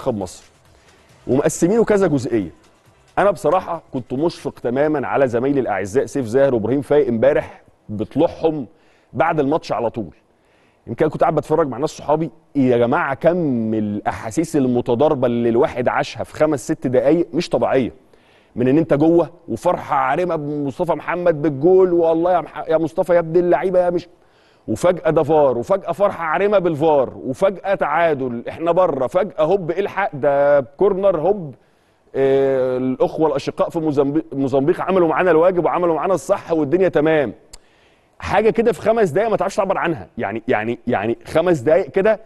منتخب مصر ومقسمينه كذا جزئيه انا بصراحه كنت مشفق تماما على زمايلي الاعزاء سيف زاهر وابراهيم فايق امبارح بطلعهم بعد الماتش على طول يمكن كنت قاعد بتفرج مع ناس صحابي يا جماعه كم الاحاسيس المتضاربه اللي الواحد عاشها في خمس ست دقائق مش طبيعيه من ان انت جوه وفرحه عارمه بمصطفى محمد بالجول والله يا, يا مصطفى يا ابن اللعيبه يا مش وفجأة ده فار وفجأة فرحة عارمة بالفار وفجأة تعادل احنا بره فجأة هوب الحق ده كورنر هوب آه الاخوة الاشقاء في موزمبيق, موزمبيق عملوا معانا الواجب وعملوا معانا الصح والدنيا تمام حاجة كده في خمس دقايق ما تعرفش تعبر عنها يعني يعني يعني خمس دقايق كده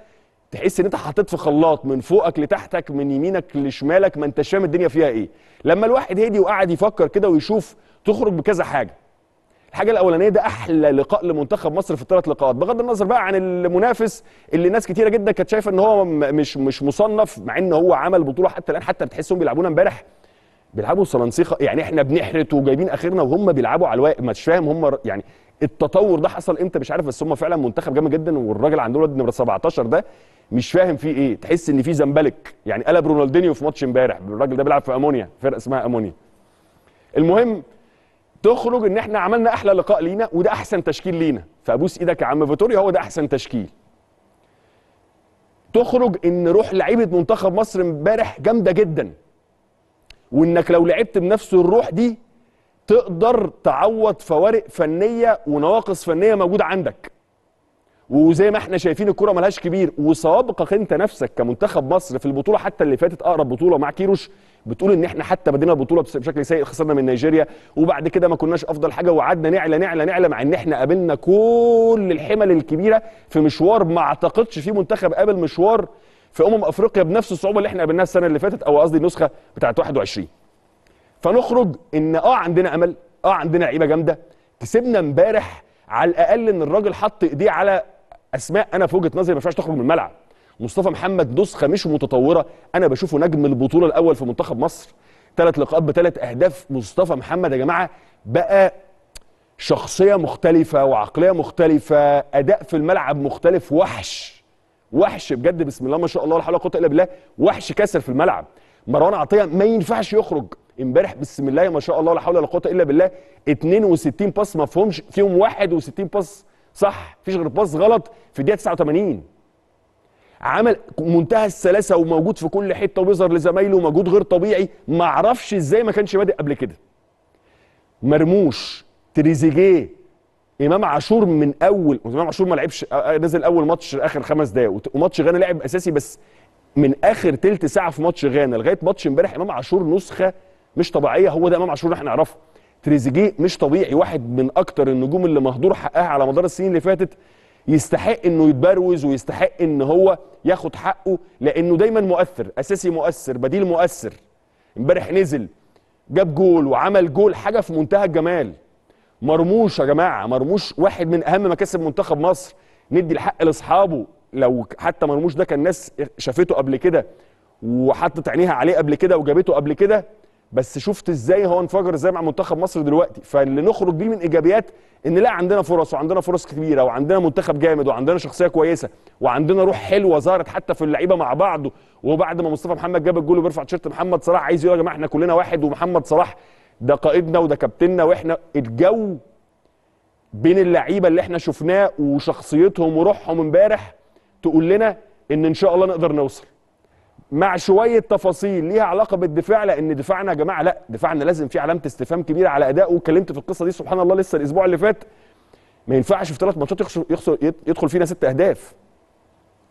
تحس ان انت حطيت في خلاط من فوقك لتحتك من يمينك لشمالك ما انتش فاهم الدنيا فيها ايه لما الواحد هدي وقعد يفكر كده ويشوف تخرج بكذا حاجه الحاجه الاولانيه ده احلى لقاء لمنتخب مصر في الثلاث لقاءات بغض النظر بقى عن المنافس اللي ناس كتيره جدا كانت شايفه ان هو مش مش مصنف مع ان هو عمل بطوله حتى الان حتى بتحسهم بيلعبونا امبارح بيلعبوا صلانسيخه يعني احنا بنحرت وجايبين اخرنا وهم بيلعبوا على الواقع مش فاهم هم يعني التطور ده حصل امتى مش عارف بس هم فعلا منتخب جامد جدا والراجل عنده ولد نمره 17 ده مش فاهم فيه ايه تحس ان في زمبلك يعني قلب رونالدينيو في ماتش امبارح الراجل ده بيلعب في امونيا فرقه اسمها امونيا المهم تخرج ان احنا عملنا احلى لقاء لينا وده احسن تشكيل لينا فابوس ايدك يا عم فيتوريا هو ده احسن تشكيل تخرج ان روح لعيبه منتخب مصر امبارح جامده جدا وانك لو لعبت بنفس الروح دي تقدر تعوض فوارق فنيه ونواقص فنيه موجوده عندك وزي ما احنا شايفين الكره ملهاش كبير وسوابقك انت نفسك كمنتخب مصر في البطوله حتى اللي فاتت اقرب بطوله مع كيروش بتقول ان احنا حتى بدينا البطوله بشكل سيء خسرنا من نيجيريا وبعد كده ما كناش افضل حاجه وقعدنا نعلى نعلى نعلى مع ان احنا قابلنا كل الحمل الكبيره في مشوار ما اعتقدش في منتخب قابل مشوار في امم افريقيا بنفس الصعوبه اللي احنا قابلناها السنه اللي فاتت او قصدي النسخه بتاعه 21 فنخرج ان اه عندنا امل اه عندنا لعيبه جامده كسبنا امبارح على الاقل ان الراجل حط ايديه على اسماء انا في وجهه نظري ما ينفعش تخرج من الملعب مصطفى محمد نسخه مش متطوره انا بشوفه نجم البطوله الاول في منتخب مصر ثلاث لقاءات بثلاث اهداف مصطفى محمد يا جماعه بقى شخصيه مختلفه وعقليه مختلفه اداء في الملعب مختلف وحش وحش بجد بسم الله ما شاء الله ولا حول ولا قوه الا بالله وحش كسر في الملعب مروان عطيه ما ينفعش يخرج امبارح بسم الله ما شاء الله ولا حول ولا قوه الا بالله 62 باص ما فيهمش فيهم 61 باص صح مفيش غير باص غلط في الدقيقه 89 عمل منتهى السلاسه وموجود في كل حته وبيظهر لزمايله ومجهود غير طبيعي ما اعرفش ازاي ما كانش بادئ قبل كده مرموش تريزيجيه امام عاشور من اول امام عاشور ما لعبش آه، آه، نزل اول ماتش اخر خمس دقايق وماتش غانا لعب اساسي بس من اخر تلت ساعه في ماتش غانا لغايه ماتش امبارح امام عاشور نسخه مش طبيعيه هو ده امام عاشور احنا نعرفه تريزيجيه مش طبيعي واحد من اكتر النجوم اللي مهدور حقها على مدار السنين اللي فاتت يستحق انه يتبروز ويستحق ان هو ياخد حقه لانه دايما مؤثر اساسي مؤثر بديل مؤثر امبارح نزل جاب جول وعمل جول حاجه في منتهى الجمال مرموش يا جماعه مرموش واحد من اهم مكاسب منتخب مصر ندي الحق لاصحابه لو حتى مرموش ده كان ناس شافته قبل كده وحطت عينيها عليه قبل كده وجابته قبل كده بس شفت ازاي هو انفجر ازاي مع منتخب مصر دلوقتي فاللي نخرج بيه من ايجابيات ان لا عندنا فرص وعندنا فرص كبيره وعندنا منتخب جامد وعندنا شخصيه كويسه وعندنا روح حلوه ظهرت حتى في اللعيبه مع بعض وبعد ما مصطفى محمد جاب الجول وبيرفع تيشيرت محمد صلاح عايز يقول يا جماعه احنا كلنا واحد ومحمد صلاح ده قائدنا وده كابتننا واحنا الجو بين اللعيبه اللي احنا شفناه وشخصيتهم وروحهم امبارح تقول لنا ان ان شاء الله نقدر نوصل مع شويه تفاصيل ليها علاقه بالدفاع لان دفاعنا يا جماعه لا دفاعنا لازم في علامه استفهام كبيره على اداءه وكلمت في القصه دي سبحان الله لسه الاسبوع اللي فات ما ينفعش في ثلاث ماتشات يخسر, يخسر يدخل فينا ست اهداف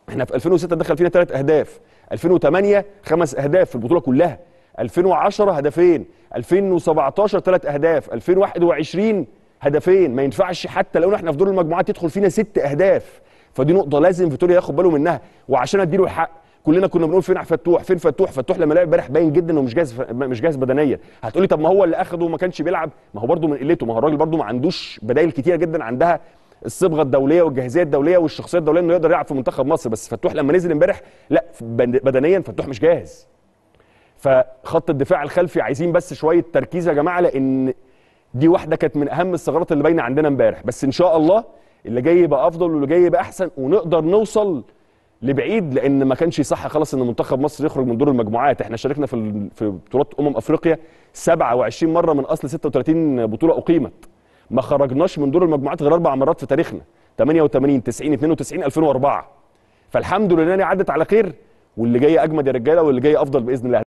احنا في 2006 دخل فينا ثلاث اهداف 2008 خمس اهداف في البطوله كلها 2010 هدفين 2017 ثلاث اهداف 2021 هدفين ما ينفعش حتى لو احنا في دور المجموعات يدخل فينا ست اهداف فدي نقطه لازم فيتوريا ياخد باله منها وعشان اديله الحق كلنا كنا بنقول فين فتوح فين فتوح فتوح لما لعب امبارح باين جدا انه مش جاهز مش جاهز بدنيا هتقولي طب ما هو اللي اخده وما كانش بيلعب ما هو برده من قلته ما هو الراجل برده ما عندوش بدائل كتيره جدا عندها الصبغه الدوليه والجاهزيه الدوليه والشخصيه الدوليه انه يقدر يلعب في منتخب مصر بس فتوح لما نزل امبارح لا بدنيا فتوح مش جاهز فخط الدفاع الخلفي عايزين بس شويه تركيز يا جماعه لان دي واحده كانت من اهم الثغرات اللي باينه عندنا امبارح بس ان شاء الله اللي جاي يبقى افضل واللي جاي يبقى احسن ونقدر نوصل لبعيد لان ما كانش صح خلاص ان منتخب مصر يخرج من دور المجموعات احنا شاركنا في في بطولات امم افريقيا 27 مره من اصل 36 بطوله اقيمت ما خرجناش من دور المجموعات غير اربع مرات في تاريخنا 88 90 92 2004 فالحمد لله ان عدت على خير واللي جاي اجمد يا رجاله واللي جاي افضل باذن الله